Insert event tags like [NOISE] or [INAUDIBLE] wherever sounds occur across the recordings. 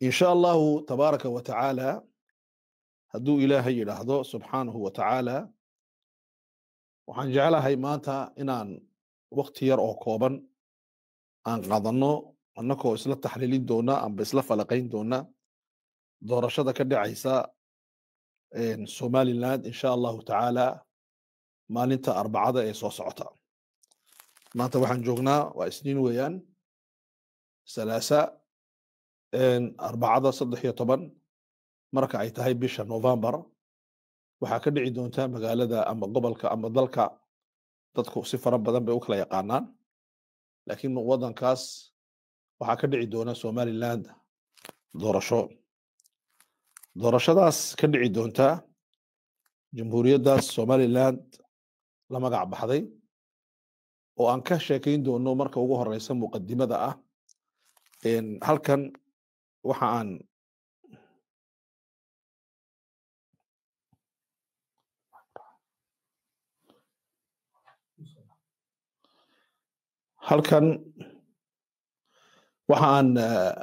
insha allahu tabaaraka wa tacaala hadduu ilaahay yidhaahdo subxaanahu wa tacaala waxaan jeclahay maanta inaan wakti yar oo kooban aan qaadanno annakoo isla taxliilin doona amba isla falaqayn doona doorashada ka dhacaysa somaliland insha allahu tacaala maalinta arbacada ee soo socota maanta waxaan joognaa waa isniin weeyaan salaasa arbacada saddex iyo toban marka ay tahay bisha novembar waxaa ka dhici doontaa magaalada ama gobolka ama dalka dadku si fara badan bay u kala yaqaanaan laakiin wadankaas waxaa ka dhici doona somaliland doorasho doorashadaas ka dhici doontaa jamhuuriyaddaas somaliland la magac baxday oo aan ka sheekayn doono marka ugu horeysa muqadimada ah halkan waxa aan halkan waxa aan eh,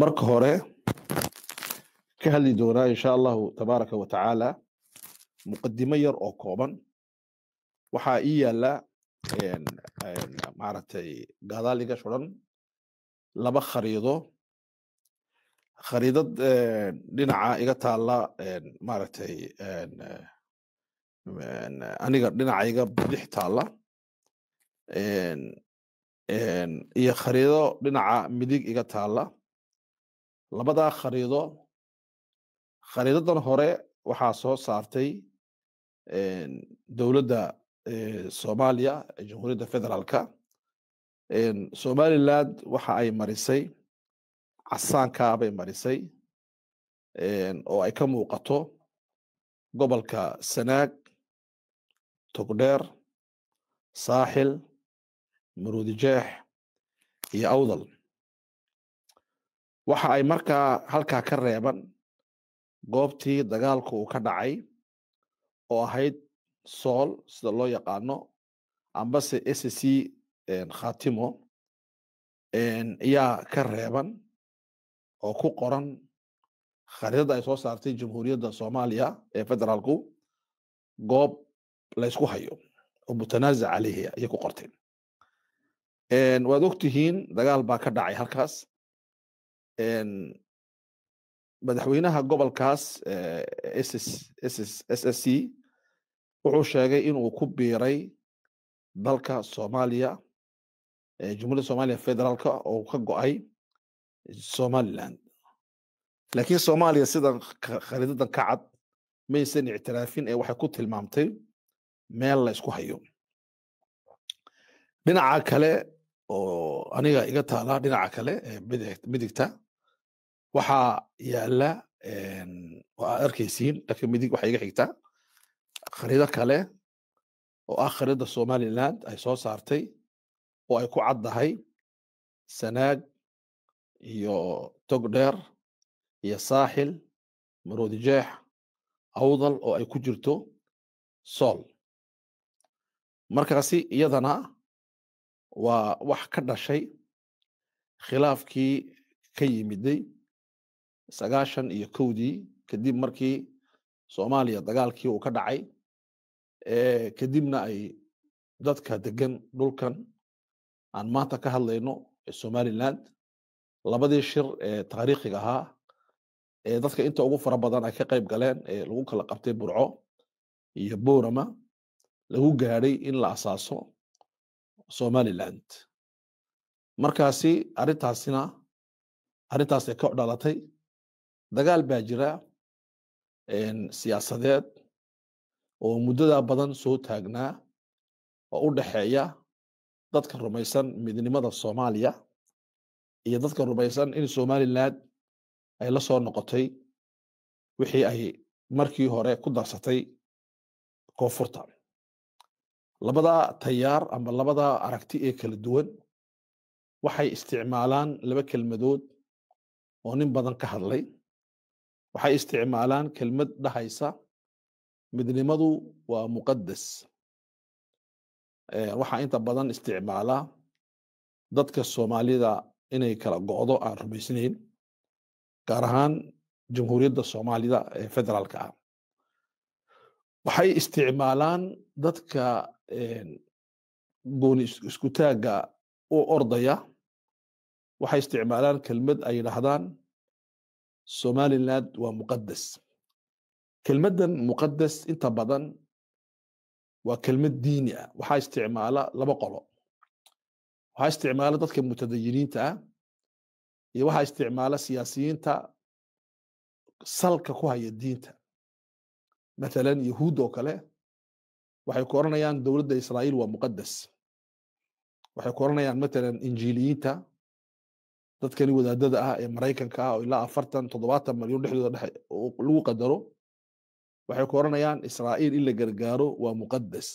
marka hore ka hadli doonaa insha allahu tabaaraka wa tacaala muqadimo yar oo kooban waxaa ii yaala maaragtay gaadaal iga shuran laba khariido khariidad eh, dhinaca iga taalla eh, maaragtay eh, aniga dhinaca iga bidix taalla iyo khariido dhinaca midig iga taalla labadaa khariido khariidadan hore waxaa soo saartay dowladda soomaaliya ee jamhuuriyadda federaalka somaliland waxa ay marisay casaankaa bay marisay oo ay ka muuqato gobolka sanaag togdheer saaxil maruudijeex iyo awdal waxa ay markaa halkaa ka reeban goobtii dagaalku uu ka dhacay oo ahayd sool sida loo yaqaano ambase sc khatimo ayaa ka reeban oo ku qoran khariidada ay soo saartay jamhuuriyadda soomaaliya ee federaalku goob laysku hayo oo mutanaazic caleyhiya ayay ku qorteen waad ogtihiin dagaal baa ka dhacay halkaas madaxweynaha gobolkaas ssc wuxuu sheegay inuu ku biiray dalka soomaaliya jumhuiyadda soomaaliya federaalka oo ka go'ay somaliland laakiin soomaaliya sidan khariidadan ka cad maysan ictiraafin ee waxay ku tilmaamtay meel la isku hayo dhinaca kale oo aniga iga taalaa dhinaca kale midigta waxaa yaala oo aad arkaysiin laakiin midig waxa iga xigta khariido kale oo ah khariidda somaliland ay soo saartay oo ay ku caddahay sanaag iyo tog dheer iyo saaxil maroodi jeex awdal oo ay ku jirto sool markaasi iyadana waa wax ka dhashay khilaafkii ka yimiday sagaashan iyo kowdii kadib markii soomaaliya dagaalkii uu ka dhacay kadibna ay dadka degan dhulkan aan maanta ka hadlayno ee somaliland labadii shir ee taariikhiga ahaa ee dadka inta ugu fara badan ay ka qayb galeen ee lagu kala qabtay burco iyo boorama lagu gaadhay in la asaaso somaliland markaasi arrintaasina arrintaasay ka dhalatay dagaal baa jira siyaasadeed oo muddada badan soo taagnaa oo u dhaxeeya dadka rumaysan midnimada soomaaliya iyo dadka rumaysan in somaliland ay lasoo noqotay wixii ay markii hore ku darsatay koonfurta labada tayaar ama labada aragti ee kala duwan waxay isticmaalaan laba kelmadood oo nin badan ka hadlay waxay isticmaalaan kelmad dhahaysa midnimadu waa muqadas eh, waxaa inta badan isticmaalaa dadka soomaalida inay kala go'do aan rumaysnayn gaar ahaan jamhuuriyadda soomaalida ee federaalka ah waxay isticmaalaan dadka gooni iskutaagga u ordaya waxay isticmaalaan kelmad ay yidhaahdaan somaliland waa muqadas kelmaddan muqadas inta badan waa kelmad diini ah waxaa isticmaala laba qolo waxaa isticmaala dadka mutadayiniinta ah iyo waxaa isticmaala siyaasiyiinta salka ku haya diinta matalan yahuud oo kale waxay ku oranayaan dowladda israa'iil waa muqadas waxay ku oranayaan matalan injiiliyiinta dadkani wadaadada ah ee maraykanka ah oo ilaa afartan toddobaatan malyan dhexdooda dhexe lagu qadaro waxay ku oranayaan israa'iil in la gargaaro waa muqadas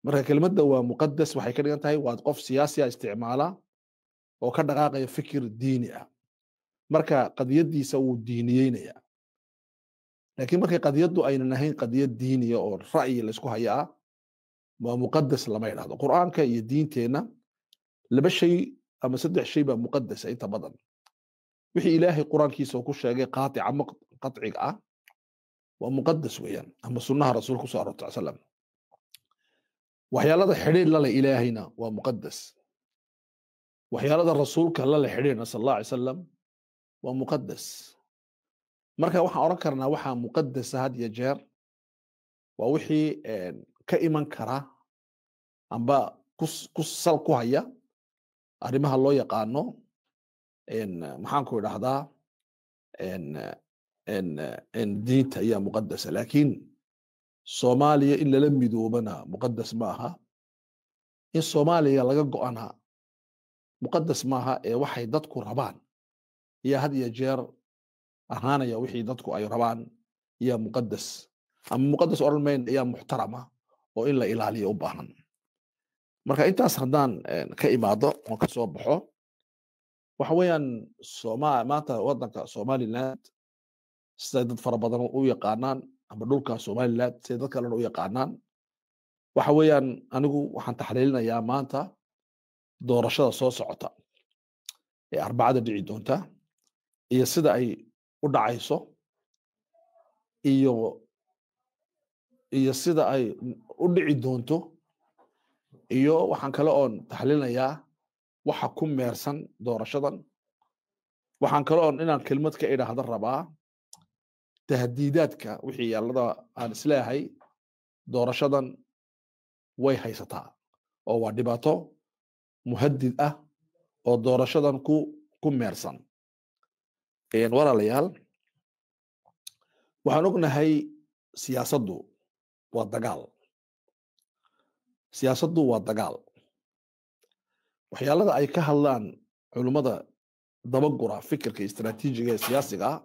marka kelmadda waa muqadas waxay ka dhigan tahay waad qof siyaasi a isticmaala oo ka dhaqaaqaya fikir diini ah marka qadiyaddiisa wuu diiniyeynaya laakiin markay qadiyaddu aynan ahayn qadiyad diiniya ah oo ra'yi laysku haya ah waa muqadas lama idhahdo qur'aanka iyo diinteena laba shay ama saddex shay baa muqadasa ah inta badan wixii ilaahay qur'aankiisa ku sheegay qaatica qaciga ah waa muqadas weeyaan ama sunnaha rasuulka kusoo aroortay slam waxyaalada xidhiir lale ilaahayna waa muqadas waxyaalada rasuulka lale xidhiirna sal alla alay salam waa muqadas marka waxaan oran karnaa waxaa muqadasa had iyo jeer waa wixii ka iman kara amba ku sal ku haya arrimaha loo yaqaano maxaanku ku idhahdaa diinta ayaa muqadasa laakiin soomaaliya in lala midoobana muqadas ma aha in soomaaliya laga go'ana muqadas maaha ee waxay dadku rabaan yaa had iyo jeer ahaanaya wixii dadku ay rabaan yaa muqadas ama muqadas oran mayn yaa muxtarama oo in la ilaaliyo u baahan marka intaas haddaan eh, ka imaado oon ka soo baxo waxa weeyaan maanta waddanka somaliland siday dad fara badan u yaqaanaan ama dhulka somalilan siday dad kalena u yaqaanaan waxa weeyaan anigu waxaan taxliilinayaa maanta doorashada soo socota ee arbacada dhici doonta iyo sida ay u dhacayso iyo iyo sida ay u dhici doonto iyo waxaan kale oon taxliilinayaa waxa ku meersan doorashadan waxaan kale oon inaan kelmad ka idhaahda rabaa tahdiidaadka wixii yaalada aan isleehay doorashadan way haysataa oo waa dhibaato muhadid ah oo doorashadan ku ku meersan walaalayaal waxaan ognahay siyaasaddu waa dagaal siyaasaddu waa dagaal waxyaalada ay ka hadlaan culummada dabagura fikirka istraatiijiga ee siyaasiga ah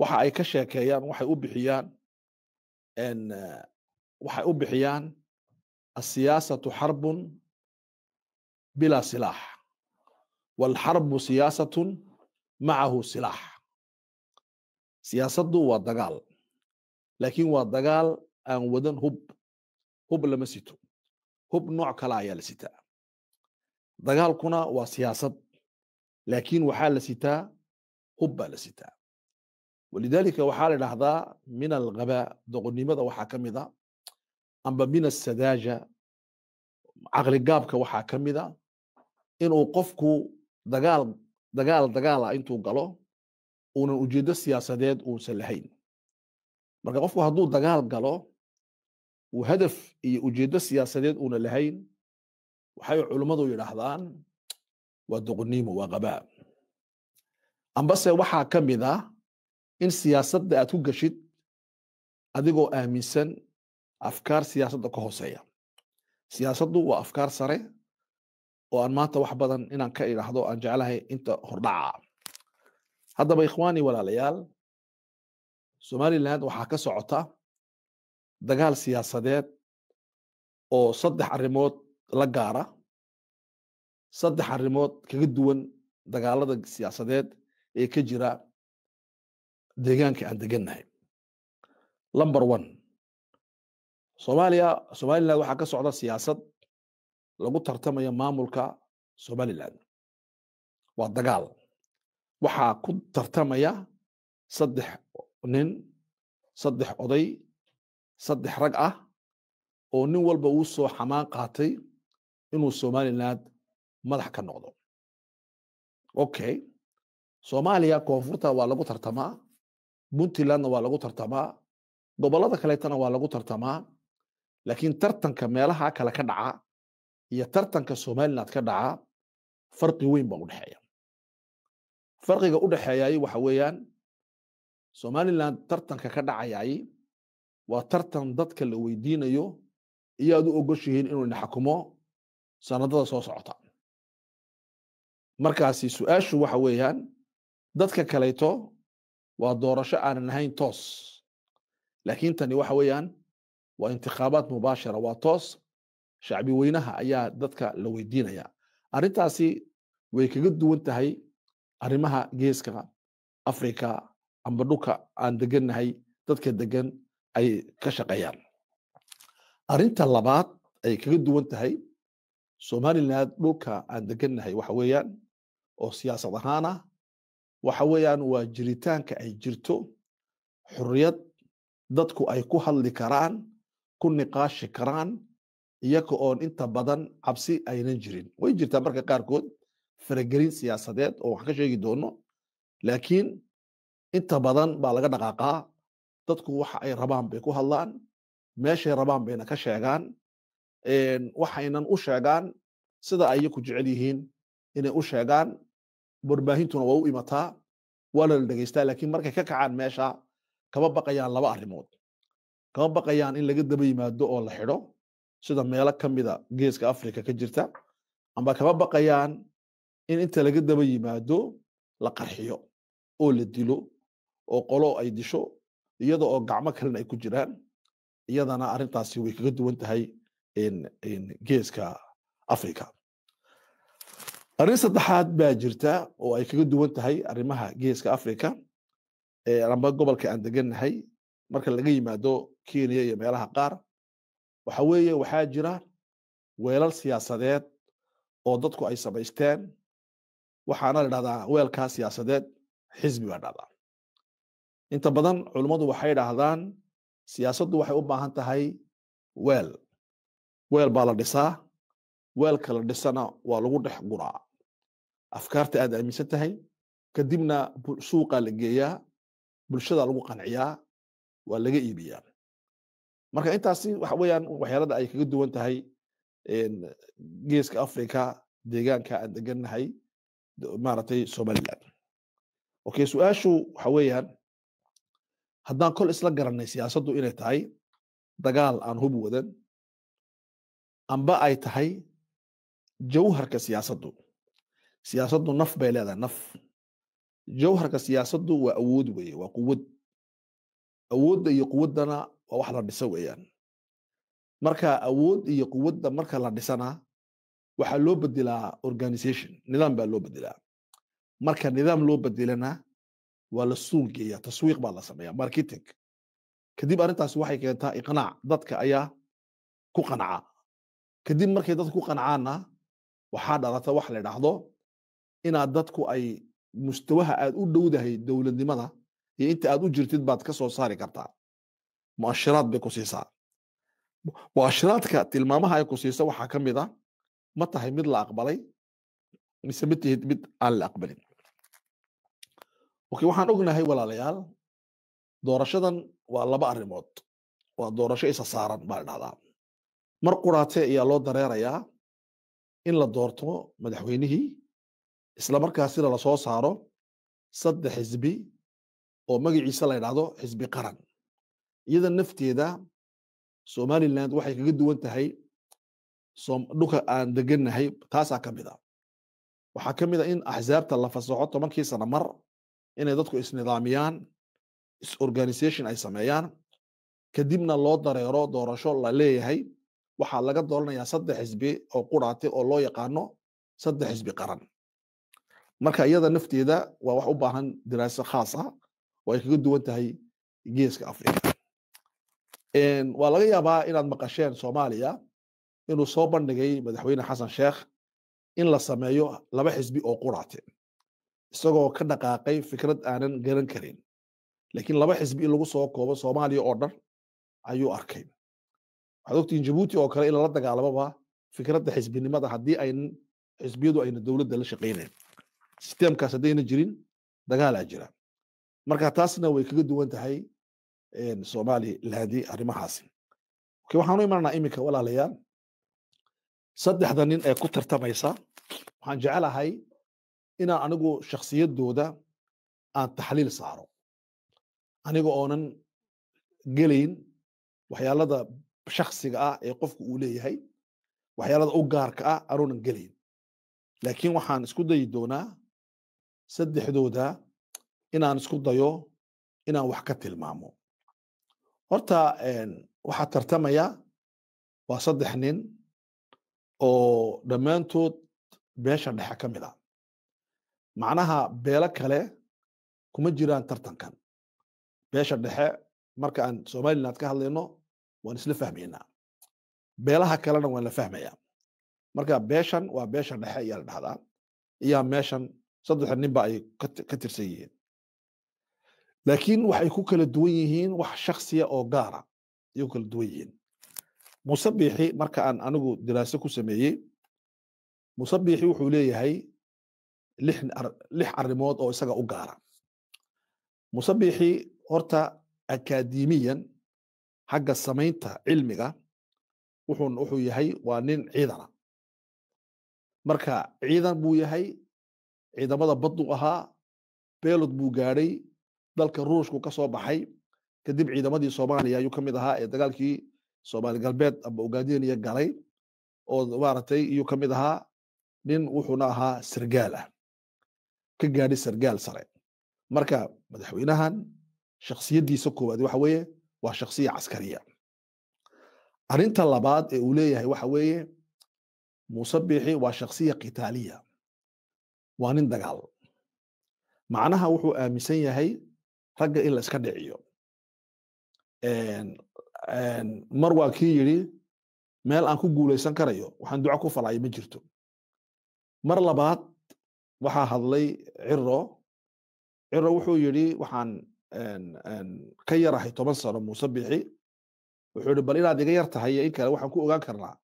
waxa ay ka sheekeeyaan waxay u bixiyaan waxay u bixiyaan asiyaasatu xarbun bila silaax walxarbu siyaasatun macahu silaax siyaasaddu waa dagaal laakiin waa dagaal aan wadan hub hub lama sito hub nooc kala ayaa la sitaa dagaalkuna waa siyaasad laakiin waxaa la sitaa hub baa la sitaa walidalika waxaa la idhaahdaa min alghabaa doqonnimada waxaa ka mid a amba min asadaaja caqligaabka waxaa ka mid a inuu qofku dagaal dagaal dagaala intuu galo uunan ujeeddo siyaasadeed uusan lahayn marka qofku hadduu dagaal galo uu hadaf iyo ujeeddo siyaasadeed uuna lahayn waxay culummadu yidhaahdaan waa doqonnimo waa ghabaa ambase waxaa ka mid a in siyaasadda aad ku gashid adigoo aaminsan afkaar siyaasadda ka hooseeya siyaasaddu waa afkaar sare oo aan maanta wax badan inaan ka idhaahdo aan jeclahay inta hordhaca haddaba ikhwaani walaalayaal somalilan waxaa ka socota dagaal siyaasadeed oo saddex arrimood la gaara saddex arrimood kaga duwan dagaalada siyaasadeed ee ka jira deegaanka aan degannahay number one soomaaliya somaliland waxaa ka socda siyaasad lagu tartamaya maamulka somaliland waa dagaal waxaa ku tartamaya saddex nin saddex oday saddex rag ah oo nin walba uu soo xamaan qaatay inuu somaliland madax ka noqdo okay soomaaliya koonfurta waa lagu tartamaa puntlandna waa lagu tartamaa gobolada kaletana waa lagu tartamaa laakiin tartanka meelaha kale ka dhaca iyo tartanka somaliland ka dhaca farqi weyn baa udhexeeya farqiga u waxa weeyaan somaliland tartanka ka dhacayay waa tartan dadka la weydiinayo iyo u ogoshihiin inuu ina sanadada soo socota markaasi su-aashu waxa weeyaan dadka kaleeto waa doorasho aanan ahayn toos laakiin tani waxa weeyaan waa intikhaabaat mubaashara waa toos shacbi weynaha ayaa dadka la weydiinaya arrintaasi way kaga duwan tahay arrimaha geeska africa amba dhulka aan degannahay dadka degan ay ka shaqeeyaan arrinta labaad ay kaga duwan tahay somaliland dhulka aan degannahay waxa weeyaan oo siyaasad ahaan ah, waxa weeyaan waa jiritaanka ay jirto xurriyad dadku ay ku hadli karaan ku niqaashi karaan iyaga oon inta badan cabsi aynan jirin way jirtaa marka qaarkood faragelin siyaasadeed oo waxaan ka sheegi doono laakiin inta badan baa laga dhaqaaqaa dadku waxa ay rabaan bay ku hadlaan meeshay rabaan bayna ka sheegaan waxaynan u sheegaan sida ay iyaku jecel yihiin inay u sheegaan barbaahintuna waa u imataa waana la dhegaystaa lakiin markay ka kacaan meesha kama baqayaan laba arrimood kama baqayaan in laga daba yimaado oo la xidho sida meelo kamida mida geeska africa ka jirta amba kama baqayaan in inta laga daba yimaado la qarxiyo oo la dilo oo qolo ay disho iyada oo gacmo kalena ay ku jiraan iyadana arrintaasi way kaga duwan tahay geeska africa arrin saddexaad baa jirta oo ay kaga duwan tahay arrimaha geeska africa amba gobolka aan degannahay marka laga yimaado kenya iyo meelaha qaar waxa weeye waxaa jira weelal siyaasadeed oo dadku ay samaysteen waxaana la dhahdaa weelkaa siyaasadeed xisbi baa dhahdaa inta badan culummadu waxay dhaahdaan siyaasaddu waxay u baahan tahay weel weel baa la dhisaa weelka la dhisana waa lagu dhex guraa afkaarta aad aaminsan tahay kadibna suuqaa la geeyaa bulshadaa lagu qanciyaa waa laga iibiyaa marka intaasi waxaweyaan waxyaalada ay kaga duwan tahay geeska africa deegaanka aan degannahay maaragtay somaliland okay su-aashu waxa weeyaan haddaan kol isla garanay siyaasaddu inay tahay dagaal aan hub wadan amba ay tahay jawharka siyaasaddu siyaasaddu naf bay leedahay naf jawharka siyaasaddu waa awood weye waa quwad awoodda iyo quwaddana waa wax la dhiso weeyaan marka awood iyo quwadda marka la dhisana waxaa loo bedelaa organisation nidaam baa loo bedelaa marka nidaam loo bedelana waa la suuqgeeya taswiiq baa la sameeya marketing kadib arrintaasi waxay keentaa iqnaac dadka ayaa ku qanca kadib markay dadka ku qancaana waxaa dhalata wax la idhaahdo inaad dadku ay mustawaha aad u dhowdahay dowladnimada iyo inta aad u jirtid baad kasoo soo saari kartaa muashiraad bay ku siisaa muashiraadka tilmaamaha ay ku waxaa ka mid a ah, ma tahay mid la aqbalay mise mid tihid mid aan la aqbalin okay waxaan ognahay walaalayaal doorashadan waa laba arrimood waa doorasho isa saaran baa idhahdaa mar quraate ayaa loo dareerayaa in la doorto madaxweynihii isla markaasina lasoo saaro saddex xisbi oo magaciisa la ydhahdo xisbi qaran iyada nafteeda somaliland waxay kaga duwan tahay dhuka aan degannahay taasaa ka mid a ah. waxaa ka mid a ah in axsaabta la fasaxo tobankii sana mar inay dadku isnidaamiyaan isorganisation ay sameeyaan kadibna loo dareero doorasho la leeyahay waxaa laga dooranayaa saddex xisbi oo quraatay oo loo yaqaano saddex xisbi qaran marka iyada nafteeda waa wax u baahan diraaso khaas ah oo ay kaga duwan tahay geeska africa waa laga yaabaa inaad maqasheen soomaaliya inuu soo bandhigay madaxweyne xasan sheekh in la sameeyo laba xisbi oo quraate isagoo ka dhaqaaqay fikrad aanan garan karin laakiin laba xisbi in lagu soo koobo soomaaliya oo dhan ayuu arkay waxaad ogtihiin jabuuti oo kale in lala dagaalamoba fikradda xisbinimada haddii ay xisbiyadu ayna dowladda la shaqaynayn sistemkaas haddayna jirin dagaalaa jira marka taasna way kaga duwan tahay somalilandi arrimahaasi waxaanu imananaa iminka walaalayaal saddexda nin ee ku tartamaysa waxaan jecelahay inaan anigu shaksiyadooda aan taxliil saaro aniga oonan gelayn waxyaalada shaksiga ah ee qofku uu leeyahay waxyaalada u gaarka ah aanunan gelayn laakiin waxaan isku dayi doonaa saddexdooda inaan isku dayo inaan wax ka tilmaamo horta waxa tartamaya waa saddex nin oo dhammaantood beesha dhexe ka mid a ah. macnaha beelo kale kuma jiraan tartankan beesha dhexe marka aan somaliland ka hadlayno waan isla fahmaynaa beelaha kalena waan la fahmayaa marka beeshan waa beesha dhexe ayaa la dhahdaa iyaa meeshan saddexa ninba ay ka tirsan yihiin laakiin waxay ku kala duwan yihiin wax shaksiya oo gaara ayay ku kala duwan yihiin musabixi marka aan anigu diraaso ku sameeyey musabixi wuxuu leeyahay lix lix arrimood oo isaga u gaara musabixi horta akaademiyan xagga samaynta cilmiga wuxuun wuxuu yahay waa nin ciidana marka ciidan buu yahay ciidamada baddu ahaa beelod buu gaadhay dalka ruushku ka soo baxay kadib ciidamadii soomaaliya ayuu kamid ahaa ee dagaalkii soomaali galbeed ama ugaadiniya galay oo maaragtay iyuu kamid ahaa nin wuxuuna ahaa sargaal ah ka gaadhay sargaal sare marka madaxweynahan shakhsiyaddiisa koowaad waxa weeye waa shaksiya caskariya arrinta labaad ee uu leeyahay waxa weeye muuse biixi waa shaksiya qitaaliya waa nin dagaal macnaha wuxuu aaminsan yahay ragga in la iska dhiciyo mar waa kii yidhi meel aan ku guulaysan karayo waxaan duco ku falaayo ma jirto mar labaad waxaa hadlay ciro ciro wuxuu yidhi waxaan ka yar ahay toban sano muuse bixi wuxuu ihi bal inaad iga yar in kale waxaan ku ogaan karnaa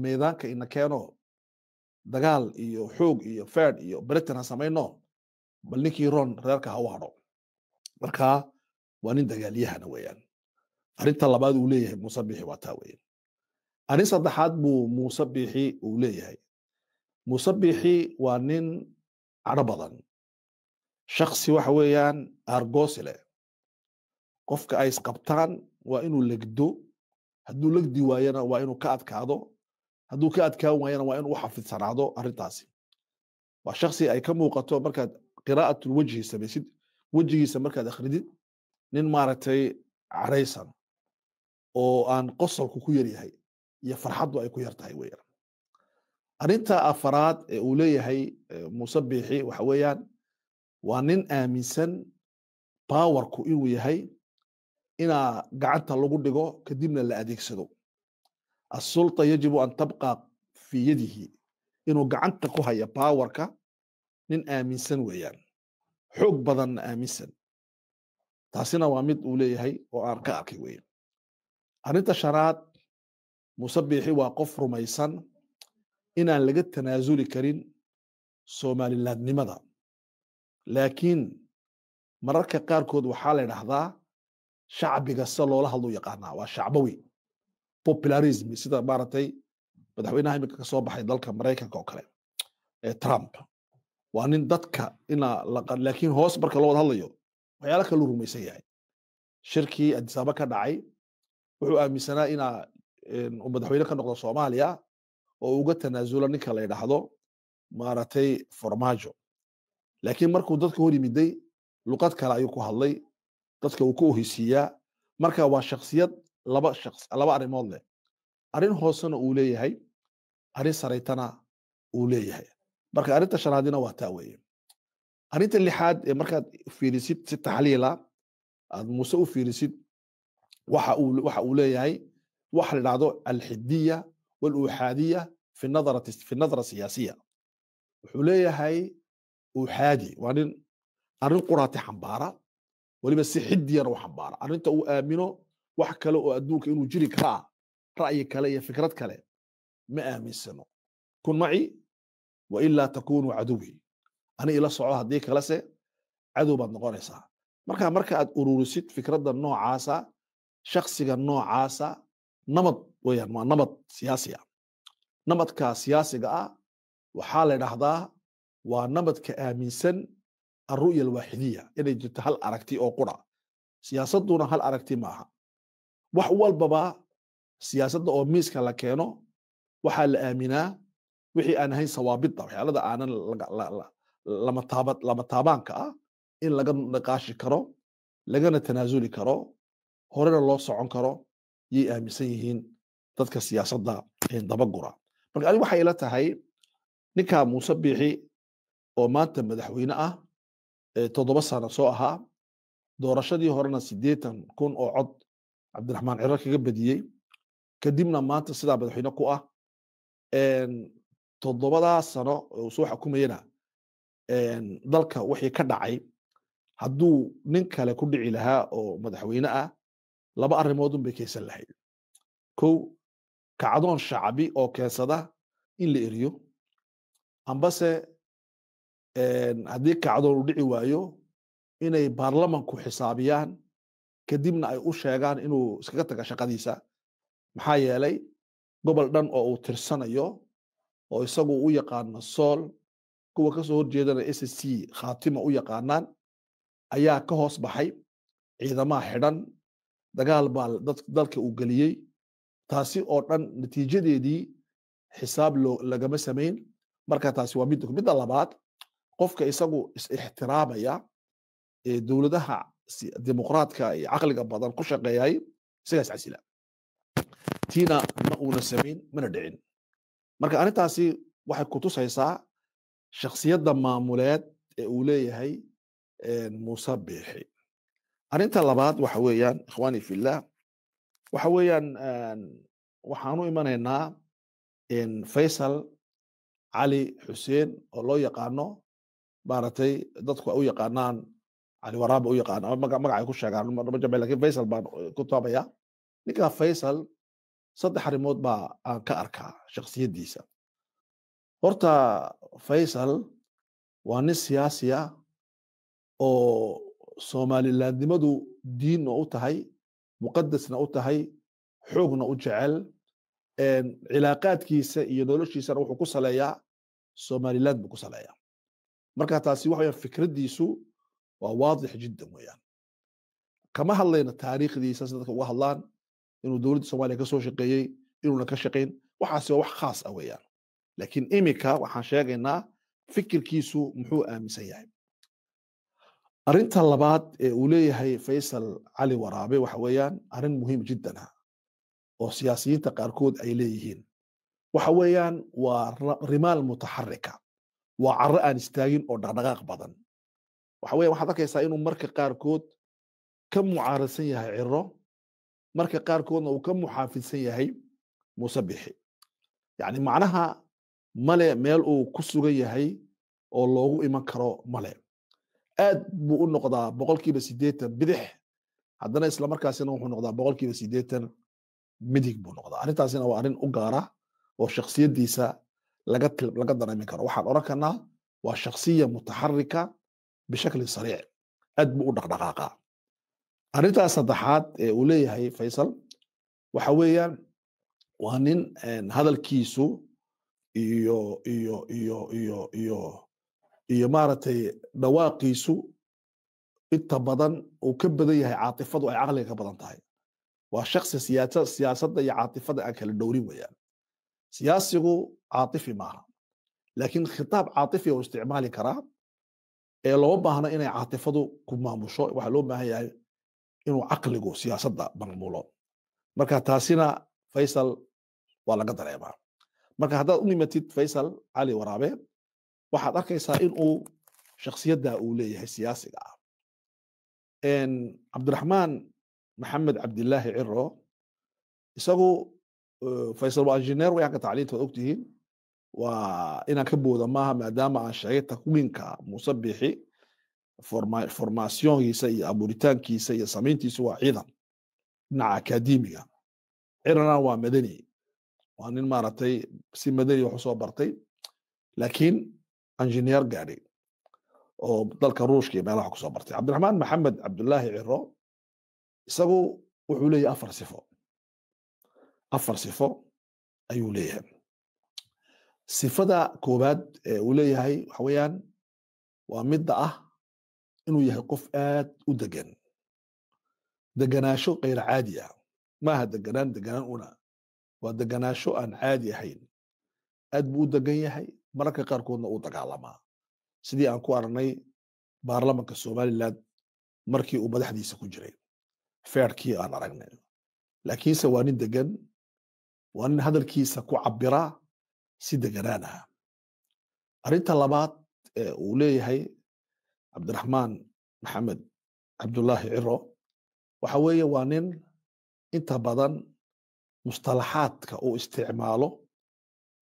miidaanka ina keeno dagaal iyo xoog iyo ferd iyo britain ha samayno bal ninkii ron reerka ha u hadho marka waa nin dagaalyahana weeyaan arrinta labaad uu leeyahay muuse bixi waa taa weeyaan arrin saddexaad buu muuse bixi uu leeyahay muuse bixi waa nin cadho badan shaksi waxa weeyaan hargoosi qofka ay isqabtaan waa inuu legdo hadduu legdi waayana waa inuu ka adkaado hadduu ka adkaan waayana waa inuu u xafidsanaado arrintaasi waa shaksi ay ka muuqato markaad qiraa'atul wejhi samaysid wejigiisa markaad akhridid nin maaragtay caraysan oo aan qosolku ku yaryahay iyo farxaddu ay ku yartahay tahay weyaan arrinta afaraad ee uu leeyahay musabixi waxa weeyaan waa nin aaminsan bawarku inuu yahay inaa gacanta lagu dhigo kadibna la adeegsado asulta yajibu an tabqa fii yadihi inuu gacanta ku haya bawarka nin aaminsan weeyaan xoog badanna aaminsan taasina waa mid uu leeyahay oo aan ka arkay weye arrinta shanaad musabixi waa qof rumaysan inaan laga tanaasuli karin somalilaadnimada laakiin mararka qaarkood waxaa la idhahdaa shacbiga se loola hadlu yaqaanaa waa shacbawi popularism sida maaragtay madaxweynaha imika ka soo baxay dalka maraykanka oo kale ee trump waa nin dadka ina laakiin hoos marka loo wada hadlayo waxyaala kaluu rumaysan yahay shirkii adisaaba ka dhacay wuxuu aaminsanaa inaa madaxweyne ka noqdo soomaaliya oo uga tanaasulo ninka la yidhaahdo maaragtay formajo laakiin markuu dadka hor yimiday luqad kale ayuu ku hadlay dadka uu ka oheysiiyaa marka waa shaksiyad laba shaks laba arrimood leh arrin hoosena uu leeyahay arrin saraytana uu leeyahay marka arrinta shanaadina waa taa weeye arrinta lixaad ee markaad fiirisid si taxliila ah, aad muuse u fiirisid waxa uu waxa uu leeyahay waxa la dhahdo alxidiya waluuxaadiya fi nadara siyaasiya wuxuu leeyahay uu xaaji waa nin arrin quraati xambaara weliba si xidiyana u xambaara arrinta uu aamino wax kale oo adduunka inuu jiri karaa ra'yi kale iyo fikrad kale ma aaminsano kun maci wa ilaa takunu caduwi ani ila soco haddii kalese cadow baad noqonaysaa marka marka aad ururisid fikradda noocaasa shaksiga noocaasa nabad weyaan waa nabad siyaasi ah siyaasiga ah waxaa la yidhaahdaa waa nabadka aaminsan alru'ya alwaaxidiya inay jirto hal aragti oo qura siyaasaduna hal aragti maaha wax walbaba siyaasadda oo miiska la keeno waxaa la aaminaa wixii aan ahayn sawaabidda waxyaalada aanan lama taabaanka ah in laga naqaashi karo lagana tanaasuli karo horena loo socon karo yay aaminsan yihiin dadka siyaasadda dabagura marka anigu waxay ila tahay ninkaa muuse biixi oo maanta madaxweyne ah toddoba sano soo ahaa doorashadii horena sideetan kun oo cod cabdiraxmaan ciro kaga badiyey kadibna maanta sidaa madaxweyne ku ah toddobadaa sano uu soo xukumayana dalka wixii ka dhacay hadduu nin kale ku dhici lahaa oo madaxweyne ah laba arrimoodun bay keensan lahayd kow kacdoon shacbi oo keensada in la eriyo ambase haddii kacdoon u dhici waayo inay baarlamanku xisaabiyaan kadibna ay u sheegaan inuu iskaga taga shaqadiisa maxaa yeelay gobol dhan oo uu tirsanayo oo isagu u yaqaano sool kuwa kasoo horjeedana s c khaatima u yaqaanaan ayaa ka hoos baxay ciidamaha xidhan dagaal baa dalka uu geliyey taasi oo dhan natiijadeedii xisaab lagama samayn marka taasi waa midda labaad qofka isagu is-ixtiraamaya ee dowladaha dimuqraadka ee caqliga badan ku shaqeeyay isagaas casila tiina ma uuna samayn mana dhicin marka arrintaasi waxay kutusaysaa shakhsiyadda maamuleed ee uu leeyahay muuse biixi arrinta labaad waxa weeyaan ikhwani fillah waxa weeyaan waxaan imanaynaa faysal cali xuseen oo loo yaqaano maaragtay dadku ay u yaqaanaan cali waraaba u yaqaan ama magacay ku sheegaan lama jamcay lakin faysal baan eh, ku toobaya ninka faysal saddex arrimood baa aan ka arkaa shakhsiyaddiisa horta faysal waa nin siyaasiya oo somalilandnimadu diinna u tahay muqadasna u tahay xoogna u jecel cilaaqaadkiisa iyo noloshiisana wuxuu ku saleeyaa somaliland buu ku saleeyaa marka taasi waxa weyaan fikraddiisu waa waadix jiddan weeyaan kama hadlayna taariikhdiisa si dadka uga hadlaan inuu dowladda soomaaliya ka soo shaqeeyey inuuna ka shaqayn waxaasi waa wax khaas ah weeyaan laakiin iminka waxaan sheegaynaa fikirkiisu muxuu aaminsan yahay arrinta labaad ee uu leeyahay faysal cali waraabe waxa weeyaan arrin muhiim jiddan ah oo siyaasiyiinta qaarkood ay leeyihiin waxa weeyaan waa rimaal mutaxarika waa caro aan istaagin oo dhaqdhaqaaq badan waxa waxaad arkaysaa inuu marka qaarkood ka mucaarasan yahay ciro marka qaarkoodna uu ka muxaafidsan yahay musabixi yacni macnaha male meel uu ku sugan yahay oo loogu iman karo male aad buu u noqdaa boqolkiiba siddeetan bidix haddana islamarkaasina wuxuu noqdaa boqolkiiba siddeetan midig buu noqdaa arrintaasina waa arrin u gaara oo shaksiyadiisa laga dareemi karo waxaan odhan karnaa waa shaksiya mutaxarika bishaklin sariic aad buu u dhaqdhaqaaqaa arrintaas saddexaad ee uu leeyahay faysal waxa weeyaan waa nin hadalkiisu iyo iyo iyo iyo iyo iyo maaragtay dhawaaqiisu inta badan uu ka badan yahay caatifadu ay caqliga ka badan tahay waa shaksi siyaasadda iyo caatifada aan kala dhowrin weeyaan siyaasigu caaطifi maaha laakiin khitaab caaطifi u isticmaali karaa ee loo baahno inay caatifadu ku maamusho waxaa loo baahan yahay inuu caqligu siyaasadda malmulo marka taasina faysal waa laga dareemaa marka haddaad u nimatid faysal cali waraabe waxaad arkaysaa inuu shakhsiyadda uu leeyahay siyaasiga ah cabdiraxmaan maxamed cabdilaahi ciro isagu faysal waa injineer wayanka tacliinta ogtihiin waa inaan ka booda maaha maadaama aan sheegay takwiinka muuse bixi formationkiisa iyo abuuritaankiisa iyo samayntiisu waa ciidan dhinaca akademiga ciranan waa madani waa nin maaragtay si madani wax soo bartay laakiin engineer gaadhay oo dalka ruushka iyo meelaha kusoo bartay cabdiraxmaan maxamed cabdullaahi ciro isagu wuxuu leeyahay afar sifo afar sifo ayuu leeyahay sifada koowaad ee uu leeyahay waxa weeyaan waa midda ah inuu yahay qof aad u degan deganaasho kayr caadi ah maaha deganaan deganaan una waa deganaasho aan caadi ahayn aad buu u degan yahay mararka qaarkoodna uu dagaalamaa sidii aan ku aragnay baarlamanka somalilan markii uu madaxdiisa ku jiray feerkii aan aragnay laakiinse waa nin degan waa nin hadalkiisa ku cabira si deganaan ah arrinta labaad ee uu leeyahay cabdiraxmaan maxamed cabdullaahi ciro waxa weeye waa nin inta badan mustalaxaadka uu isticmaalo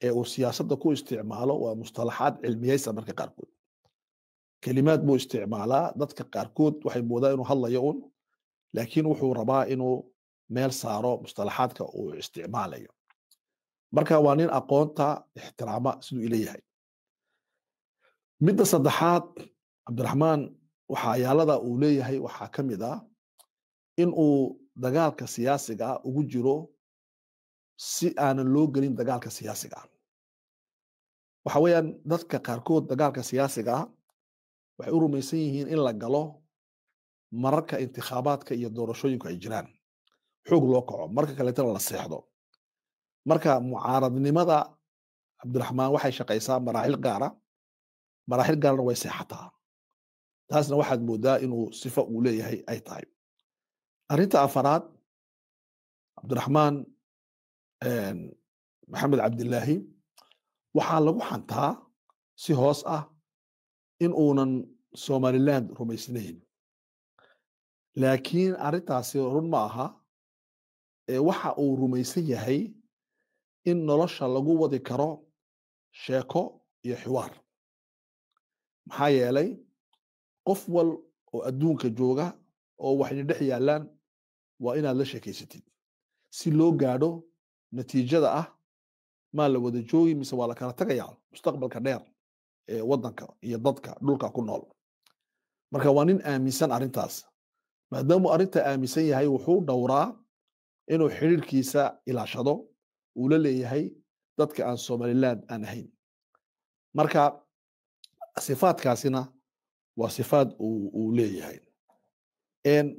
ee uu siyaasadda ku isticmaalo waa mustalaxaad cilmiyaysa marka qaarkood kelimaad buu isticmaalaa dadka qaarkood waxay moodaan inuu hadlayo un laakiin wuxuu rabaa inuu meel saaro mustalaxaadka uu isticmaalayo marka waa nin aqoonta ixtiraama siduu ileeyahay midda saddexaad cabdiraxmaan waxayaalada uu leeyahay waxaa ka mid ah in uu dagaalka siyaasigaa ugu jiro si aanan loo gelin dagaalka siyaasigaa waxa weyaan dadka qaarkood dagaalka siyaasigaa ah waxay u rumaysan yihiin in la galo mararka intikhaabaadka iyo doorashooyinku ay jiraan xoog loo kaco marka kaleetana la seexdo marka mucaaradnimada cabdiraxmaan waxay shaqaysaa maraaxil gaara maraaxil gaarana way seexataa taasna waxaad moodaa inuu sifo uu leeyahay ay tahay arrinta afaraad cabdiraxmaan maxamed cabdilaahi waxaa lagu xantaa si hoos ah in uunan somaliland rumaysnayn laakiin arrintaasi run ma aha waxa uu rumaysan yahay in nolosha lagu wadi karo sheeko iyo xiwaar maxaa yeelay qof wal oo adduunka jooga oo waxayna dhex yaalaan waa inaad la sheekaysatid si loo gaadho natiijada ah maa la wada joogi mise waa la kala tagayaa mustaqbalka dheer ee waddanka iyo dadka dhulka ku nool marka waa nin aaminsan arrintaas maadaamuu arrinta aaminsan yahay wuxuu dhowraa inuu xidhiirkiisa ilaashado uu la leeyahay dadka aan somalilan aan ahayn marka sifaadkaasina waa sifaad uu leeyahay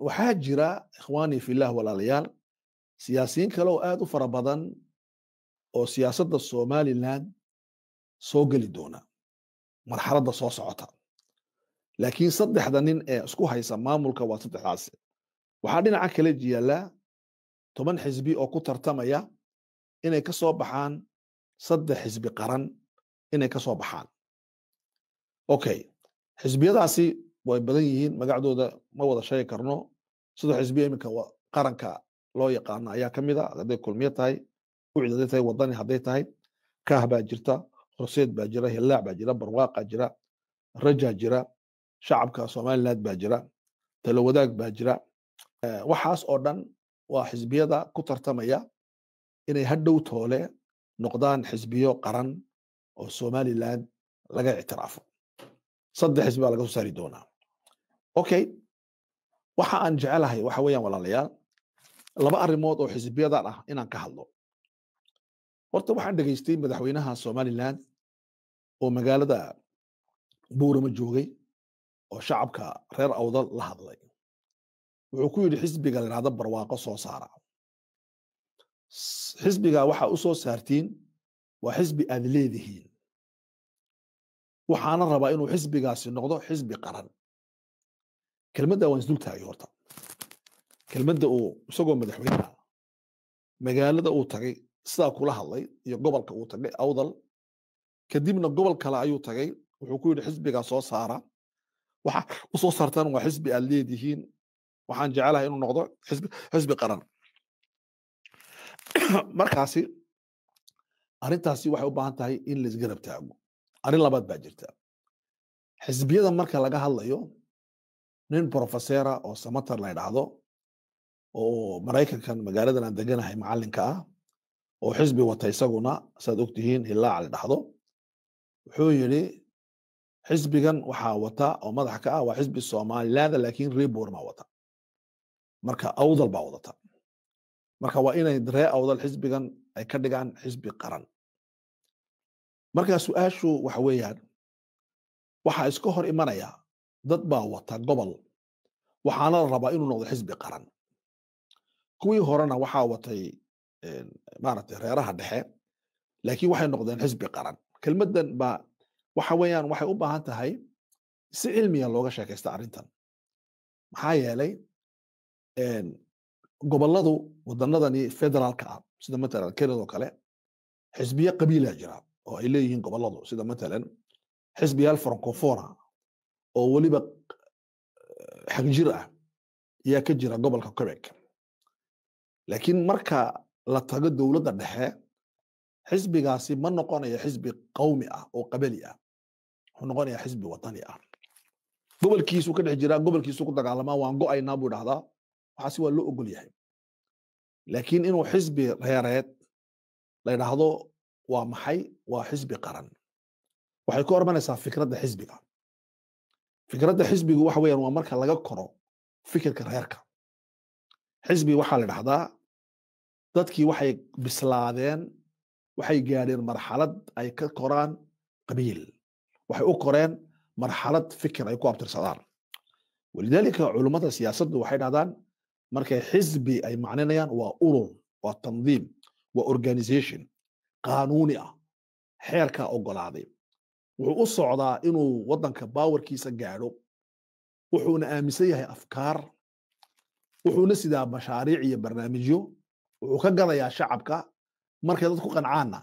waxaa jira ikhwani fillah walaalayaal siyaasiyiin kale oo aad u fara badan oo siyaasadda somalilan soo geli doona marxaladda soo socota laakiin saddexda nin ee isku haysa maamulka waa saddexdaas waxaa dhinaca kale yaallaa toban xisbi oo ku tartamaya inay kasoo baxaan saddex xisbi qaran inay ka soo baxaan okay xisbiyadaasi way badan yihiin magacdooda ma wada sheegi karno saddex xisbiya iminka qaranka loo yaqaano ayaa ka mid a ah, hadday kulmiye tahay ucid hadday tahay wadani hadday tahay kaah baa jirta horseed baa jira hillaac baa jira barwaaqaa jira rajaa jira shacabka somaliland baa jira talo baa jira eh, waxaas oo dhan waa xisbiyada ku tartamaya inay hadhow toole noqdaan xisbiyo qaran oo somalilan laga ictiraafo saddex xisbi baa laga soo saari doonaa okay waxa aan jecelahay waxa weeyaan walaalayaal laba arrimood oo xisbiyadan ah inaan ka hadlo horta waxaan dhegaystay madaxweynaha somalilan oo magaalada buurama joogay oo shacabka reer awdal la hadlay wuxuu ku yidhi xisbiga la yidhahdo barwaaqo soo saara xisbigaa waxaa u soo saartiin waa xisbi aad leedihiin waxaana rabaa inuu xisbigaasi noqdo xisbi qaran kelmadda waan isdultaagay horta kelmadda uu isagoo madaxweyneha magaalada uu tagay sidaa kula hadlay iyo gobolka uu tagay awdal kadibna gobol kale ayuu tagay wuxuu ku yidhi xisbigaa soo saara waxa u soo saartaan waa xisbi aad leedihiin waxaan jecelahay inuu noqdo xisbi qaran [COUGHS] markaasi arrintaasi waxay u baahan tahay in laisgarab taago arrin labaad baa jirta xisbiyada marka laga hadlayo nin profesera oo samater la ydhaahdo oo maraykankan magaaladan aan deganahay macallinka ah oo xisbi wata isaguna saad ogtihiin hilaaca la dhahdo wuxuu yidhi xisbigan waxaa wata oo madax ka ah waa xisbi somalilaanda laakiin rebor ma wata marka awdal baa wadata marka waa inay ree-awdal xisbigan ay ka dhigaan xisbi qaran marka su-aashu waxa weeyaan waxaa iska hor imanaya dad baa wata gobol waxaana la rabaa inuu noqdo xisbi qaran kuwii horena waxaa watay maaragtay reeraha dhexe laakiin waxay noqdeen xisbi qaran kelmadan baa waxa weeyaan waxay u baahan tahay si cilmiya looga sheekaysta arrintan maxaa yeelay goboladu wadanadani federaalka ah sida matalan kenada oo kale xisbiye qabiilaa jira oo ay leeyihiin goboladu sida matalan xisbiyaal francophone ah oo weliba eh, xagjir ah yaa ka jira gobolka quebec laakiin marka la tago dowladda dhexe xisbigaasi ma noqonaya xisbi qawmi ah oo qabali ah wuxuu noqonaya xisbi watani ah gobolkiisuu ka dhex jiraa gobolkiisuu ku dagaalamaa waan go'aynaa buu idhahdaa waxaasi waa loo ogol yahay laakiin inuu xisbi reereed la ydhaahdo waa maxay waa xisbi qaran waxay ku hormanaysaa fikradda xisbiga fikradda xisbigu waxa weeyaan waa marka laga koro fikirka reerka xisbi waxaa la dhahdaa dadkii waxay bislaadeen waxay gaadheen marxalad ay ka koraan qabiil waxay u koreen marxalad fikir ay ku abtirsadaan walidaalika culummada siyaasaddu waxay dhahdaan markay xisbi ay macninayaan waa urur waa tandiim waa organization qaanuuni ah xeerka ogolaaday wuxuu u socdaa inuu waddanka bawarkiisa gaadho wuxuuna aaminsan yahay afkaar wuxuuna sidaa mashaariic iyo barnaamijyo wuxuu ka gadayaa shacabka markay dad ku qancaanna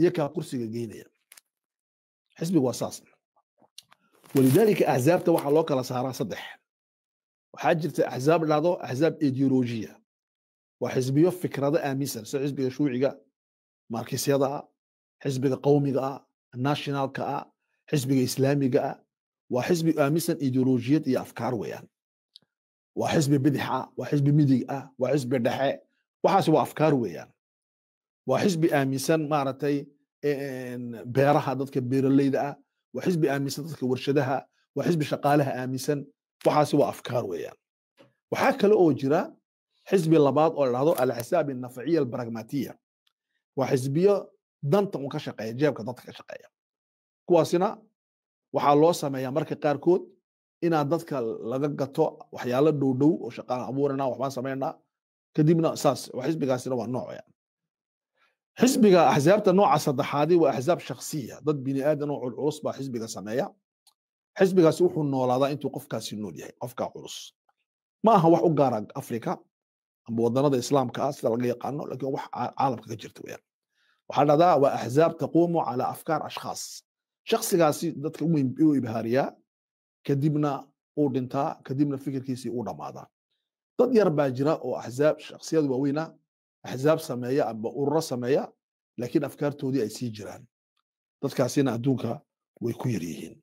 iyakaa kursiga geynaya xisbigu waa saas walidaalika axzaabta waxaa loo kala saaraa saddex waxaa jirta axzaab dhahdo axzaab ideolojiya waa xisbiyo fikrado aaminsan sida xisbiga shuuciga markisyada ah xisbiga qawmiga ah nationalka ah xisbiga islaamiga ah waa xisbi aaminsan ideolojiyad iyo afkaar weeyaan waa xisbi bidix ah waa xisbi midig ah waa xisbi dhexe waxaasi waa afkaar weeyaan waa xisbi aaminsan maaragtay beeraha dadka beeralayda ah waa xisbi aaminsan dadka warshadaha waa xisbi shaqaalaha aaminsan waxaasi waa afkaar weeyaan waxaa kale oo jira xisbi labaad oo ladhahdo alxisaab annafciya albaragmatiya waa xisbiyo danta un ka shaqeeya jeebka dadka ka shaqeeya kuwaasina waxaa loo sameeyaa marka qaarkood inaad dadka laga gato waxyaalo dhowdhow oo shaqaan abuuranaa waxbaan samaynaa kadibna saas xisbigaasina waa nooc xisbiga axsaabta nooca saddexaadi waa axsaab shakhsiya dad bini aadan oo culculus baa xisbiga sameeya xisbigaasi wuxuu noolaadaa intuu qofkaasi nool yahay qofkaa culus ma aha wax u gaara ah africa ama wadanada islaamka ah sida laga yaqaano lakin wax caalamka ka jirta weyaan waxaa dhahdaa waa axzaab taquumu cala afkaar ashkhaas shaksigaasi dadka u ibhaariyaa kadibna uu dhintaa kadibna fikirkiisii uu dhammaadaa dad yar baa jira oo axzaab shaksiyad waaweyna axzaab sameeya ama ururo sameeya laakiin afkaartoodii ay sii jiraan dadkaasina adduunka way ku yaryihiin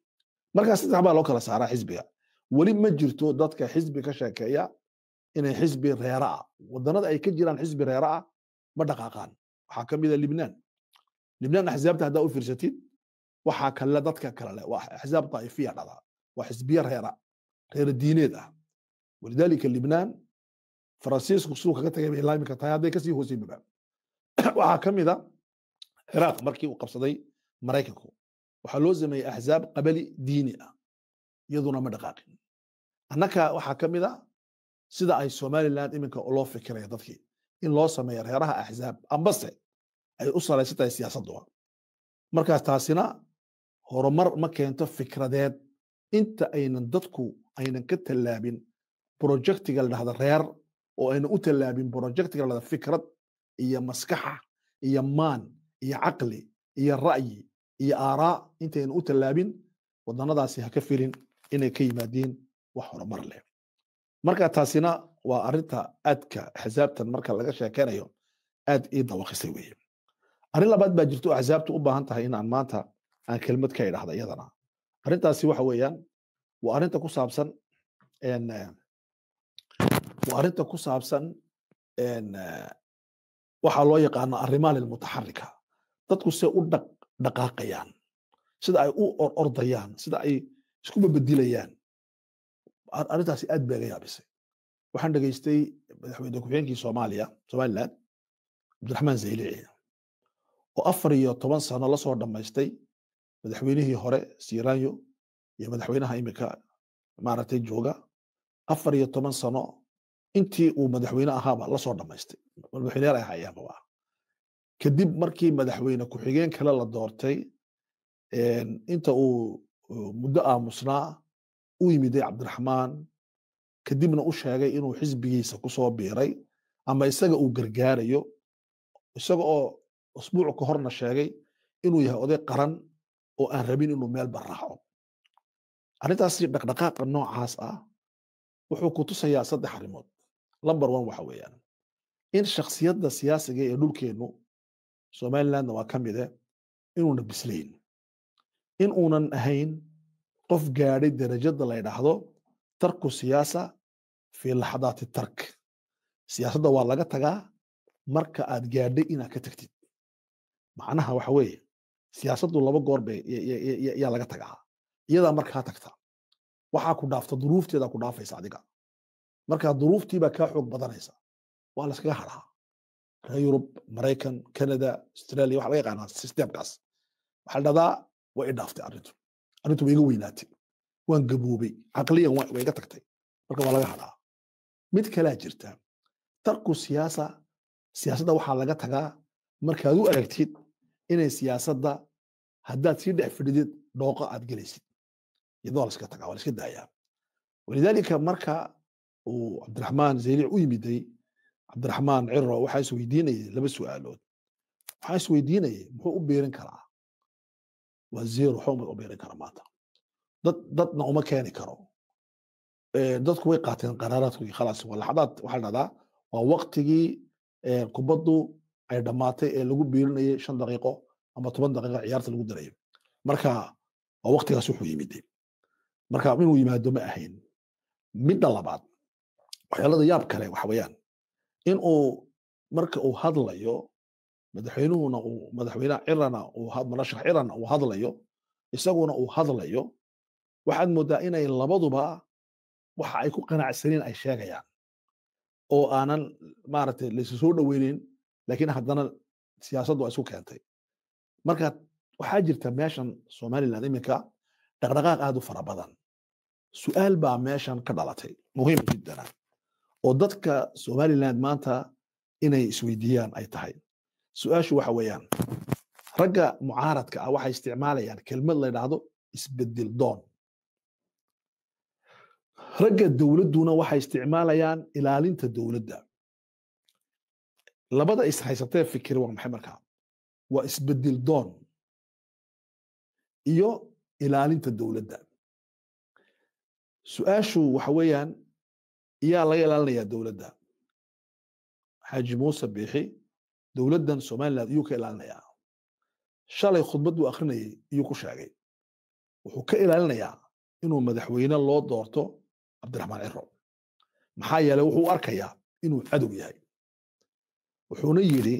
markaa saddex baa loo kala saaraa xisbiga weli ma jirto dadka xisbi ka sheekeeya inay xisbi reero ah wadanada ay ka jiraan xisbi reero ah ma dhaqaaqaan waxaa ka mida ah libnaan libnaan axzaabta haddaa u fiirsatid waxaa kale dadka kale waa axzaab daa'ifiya dhada waa xisbiye reera reero diineed ah walidaalika libnaan faransiisku suu kaga tagay bay laaminka tahay hadday kasii hoosay baba waxaa ka mida ah ciraaq markii uu qabsaday maraykanku waxaa loo sameeyey axzaab qabali diini ah iyaduna ma dhaqaaqin annaka waxaa ka mid a ah, sida ay somalilan iminka loo fikiraya dadkii in loo sameeya reeraha axzaab ambase ay u salaysan tahay siyaasadua ah. markaas taasina horumar ma keento fikradeed inta aynan dadku aynan ka tallaabin brojectiga la dhahda reer oo aynan u tallaabin brojectiga la dhahda fikrad iyo maskaxa iyo maan iyo caqli iyo ra'yi iyo aaraa intayna u tallaabin wadanadaasi ha ka filin inay ka yimaadiin wax horumar leh marka taasina waa arinta aadka axsaabtan marka laga sheekeynayo aad ii dawakisay weye arrin labaad baa jirto oo axsaabtu u baahan tahay inaan maanta aan kelmad ka idhahda iyadana arrintaasi waxa weeyaan waa arrinta ku saabsan waa arrinta ku saabsan waxaa loo yaqaana arrimaal mutaxarika dadku se u dhaq dhaqaaqayaan sida ay u ordayaan sida ay isku babedilayaan arrintaasi aad baga ga yaabisay waxaan dhegaystay madaxweyne ku-xigeenkii soomaaliya somaliland cabdiraxmaan zaylici oo afar iyo toban sano lasoo soo dhammaystay madaxweynihii hore siranyo iyo madaxweynaha imika maaragtay jooga afar iyo toban sano intii uu madaxweyne ahaaba lasoo soo dhammaystay madaxweyneyaal ay hayaanba kadib markii madaxweyne ku-xigeen kale la doortay inta uu muddo aamusnaa u yimiday cabdiraxmaan kadibna u sheegay inuu xisbigiisa kusoo biiray ama isaga uu gargaarayo isaga oo usbuuc ka horna sheegay inuu yahay oday qaran oo aan rabin inuu meelba raaco arrintaasi dhaqdhaqaaqa noocaas ah wuxuu ku tusayaa saddex arrimood lamber one waxa weeyaan in shaksiyadda siyaasiga ee dhulkeennu somalilandna waa ka mide eh, inuuna bislayn in uunan ahayn qof gaadhay darajada la ydhaahdo tarku siyaasa fi laxadaati tark siyaasadda waa laga tagaa marka aad gaadhay inaad ka tagtid macnaha waxa weeye siyaasaddu laba goor bay yaa laga tagaa iyadaa markaa tagta waxaa ku dhaafta duruufteedaa ku dhaafaysa adiga markaa duruuftii kaa xoog badanaysa waa la iskaga hadhaa yurub maraykan canada australia waxa laga yaqaanaa systemkaas waxaa la dhahdaa way i dhaaftay arrintu arrintu way iga weynaatay waan gaboobay caqliyan way iga tagtay marka waa laga hadhaa mid kalaa jirta tarku siyaasa siyaasadda waxaa laga tagaa markaad u aragtid inay siyaasadda haddaad sii dhex fidhidid dhooqa aad gelaysid iyadoo waa laska tagaa waa laska daayaa walidaalika marka uu cabdiraxmaan zaylic u yimiday cabdiraxmaan ciro waxaa isweydiinayay laba su'aalood waxaa isweydiinayay muxuu u biirin karaa wasiir waxuma u biirin kara maanta dad dadna uma keeni karo dadku way qaateen qaraaraadkoodii khalaas waa laxadaad waxaa dhahdaa waa waqtigii kubaddu ay dhammaatay ee lagu biirinayay shan daqiiqo ama toban daqiiqo ciyaarta lagu darayo marka waa waqtigaas wuxuu yimid marka inuu yimaado ma ahayn midda labaad waxyaalada yaab kale waxa weeyaan inuu marka uu hadlayo madaxweynuhuna madaxweynaha cirana madaxshar cirana uu hadlayo isaguna uu hadlayo waxaad moodaa inay labaduba waxa ay ku qanacsaniin ay sheegayaan oo aanan maaragtay laysu soo dhoweynin laakiin haddana siyaasaddu waa isku keentay marka waxaa jirta meeshan somaliland iminka dhaqdhaqaaq aad u fara badan su'aal baa meeshan ka dhalatay muhiim jiddana oo dadka somalilan maanta inay isweydiiyaan ay tahay su-aashu waxa weeyaan ragga mucaaradka ah waxay isticmaalayaan kelmad la ydhaahdo isbedel doon ragga dowladduna waxay isticmaalayaan ilaalinta dowladda labada ishaysatee fikir waa maxay markaa waa isbedel doon iyo ilaalinta dowladda su-aashu waxa weeyaan yaa laga ilaalinayaa dowladda xaaji muuse biixi dowladdan somalilan ayuu ka ilaalinayaa shalay khudbad buu akrinayay iyuu ku sheegay wuxuu ka ilaalinayaa inuu madaxweyne loo doorto cabdiraxmaan ciro maxaa yeeley wuxuu arkayaa inuu cadow yahay wuxuuna yidhi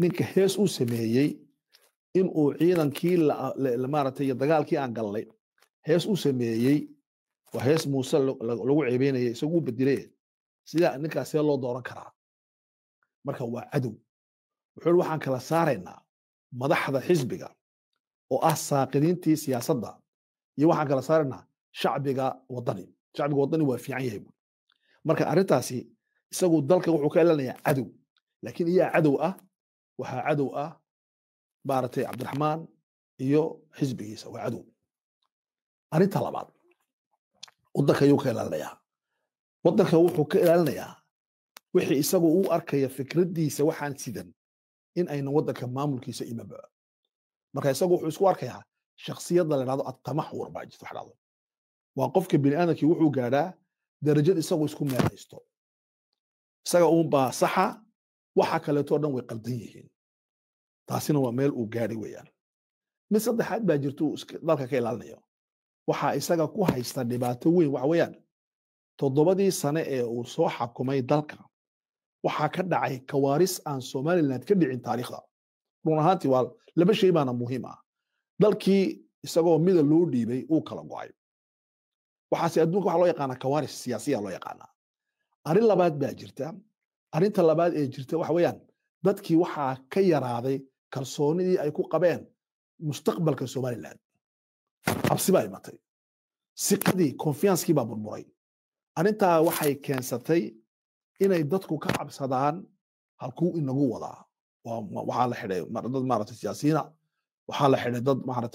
ninka hees u sameeyey in uu ciidankii maaragtay dagaalkii aan gallay hees u sameeyey waa hees muuse lagu ceebeynaya isaguu bedile sidaa ninkaas see loo dooran karaa marka waa cadow wuxuu waxaan kala saaraynaa madaxda xisbiga oo ah saaqidiintii siyaasadda iyo waxaan kala saaraynaa shacbiga wadani shacbiga wadani waa fiican yahay marka arrintaasi isagu dalka wuxuu ka elanayaa cadow laakiin iyaa cadow ah waxaa cadow ah maaragtay cabdiraxmaan iyo xisbigiisa waa cadow arrinta labaad wadanka ayuu ka ilaalinayaa wadanka wuxuu ka ilaalinayaa wixii isagu u arkaya fikradiisa waxaan sidan in aynan wadanka maamulkiisa imaba marka isagu wuxuu isku arkayaa shakhsiyadda la dhahdo attamaxwur baa jirta waa qofka bini'aadamkii wuxuu gaadhaa darajad isagu isku meeraysto isaga uun saxa waxa kaleeto dhan way qaldan yihiin taasina waa meel uu gaadhay weeyaan mid saddexaad baa jirta uu dalka ka ilaalinayo waxaa isaga ku haysta dhibaato weyn waxa weeyaan toddobadii sane ee uu soo xakumay dalka waxaa ka dhacay kawaaris aan somaliland ka dhicin taariikhda run ahaantii waa laba shay baana muhiim ah dalkii isagoo mida loo dhiibay uu kala go'ay waxaase adduunka waxaa loo yaqaanaa kawaaris siyaasiya loo yaqaanaa arrin labaad baa jirta arrinta labaad ee jirta waxa weeyaan dadkii waxaa ka yaraaday kalsoonidii ay ku qabeen mustaqbalka somaliland cabsi baa imatay siqadii konfiyanskii baa burburay arrintaa waxay keensatay inay dadku ka cabsadaan halkuu inagu wadaa ah. waxaa la xidhay dad maaragtay siyaasiyiina waxaa la xidhay dad maaragtay